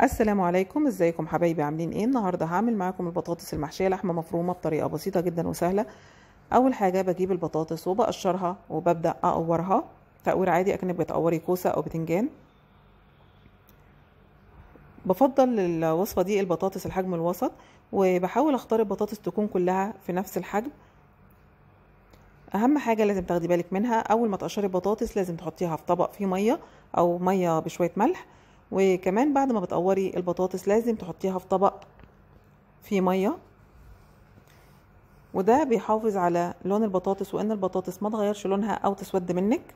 السلام عليكم ازيكم حبايبي عاملين ايه النهارده هعمل معاكم البطاطس المحشيه لحمه مفرومه بطريقه بسيطه جدا وسهله اول حاجه بجيب البطاطس وبقشرها وببدا اقورها تقوير عادي اكنك بتقوري كوسه او بتنجان بفضل الوصفه دي البطاطس الحجم الوسط وبحاول اختار البطاطس تكون كلها في نفس الحجم اهم حاجه لازم تاخدي بالك منها اول ما تقشري البطاطس لازم تحطيها في طبق فيه ميه او ميه بشويه ملح وكمان بعد ما بتقوري البطاطس لازم تحطيها في طبق فيه ميه وده بيحافظ على لون البطاطس وان البطاطس ما تغيرش لونها او تسود منك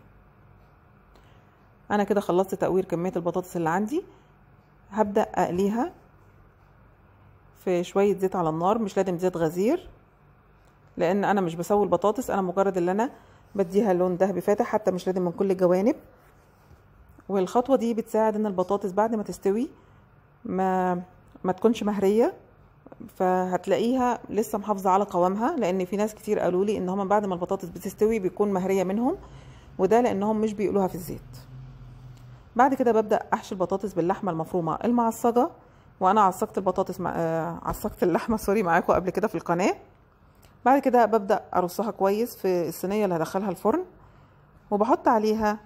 انا كده خلصت تقوير كميه البطاطس اللي عندي هبدا اقليها في شويه زيت على النار مش لازم زيت غزير لان انا مش بسوي البطاطس انا مجرد اللي انا بديها لون دهبي فاتح حتى مش لازم من كل الجوانب والخطوه دي بتساعد ان البطاطس بعد ما تستوي ما ما تكونش مهريه فهتلاقيها لسه محافظه على قوامها لان في ناس كتير قالوا لي ان هما بعد ما البطاطس بتستوي بيكون مهريه منهم وده لانهم مش بيقولوها في الزيت بعد كده ببدا احشي البطاطس باللحمه المفرومه المعصجه وانا عصقت البطاطس مع... آه، عصقت اللحمه سوري معاكم قبل كده في القناه بعد كده ببدا ارصها كويس في الصينيه اللي هدخلها الفرن وبحط عليها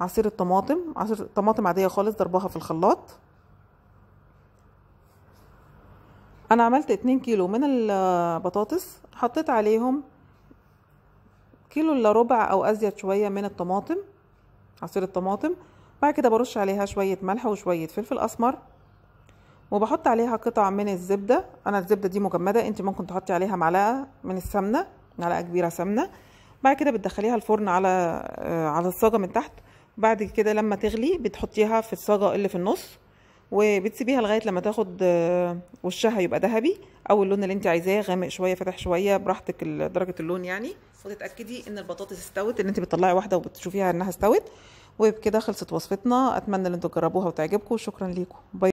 عصير الطماطم عصير طماطم عاديه خالص ضربها في الخلاط انا عملت اتنين كيلو من البطاطس حطيت عليهم كيلو الا ربع او ازيد شويه من الطماطم عصير الطماطم بعد كده برش عليها شويه ملح وشويه فلفل اسمر وبحط عليها قطع من الزبده انا الزبده دي مجمده انت ممكن تحطي عليها معلقه من السمنه معلقه كبيره سمنه بعد كده بتدخليها الفرن على آه، على الصاجه من تحت بعد كده لما تغلي بتحطيها في الصاجة اللي في النص وبتسيبيها لغاية لما تاخد آه، وشها يبقى ذهبي او اللون اللي انت عايزاه غامق شوية فاتح شوية براحتك درجة اللون يعني وتتأكدي ان البطاطس استوت ان انت بتطلعي واحدة وبتشوفيها انها استوت وبكده خلصت وصفتنا اتمنى ان انتوا تجربوها وتعجبكم شكرا ليكم باي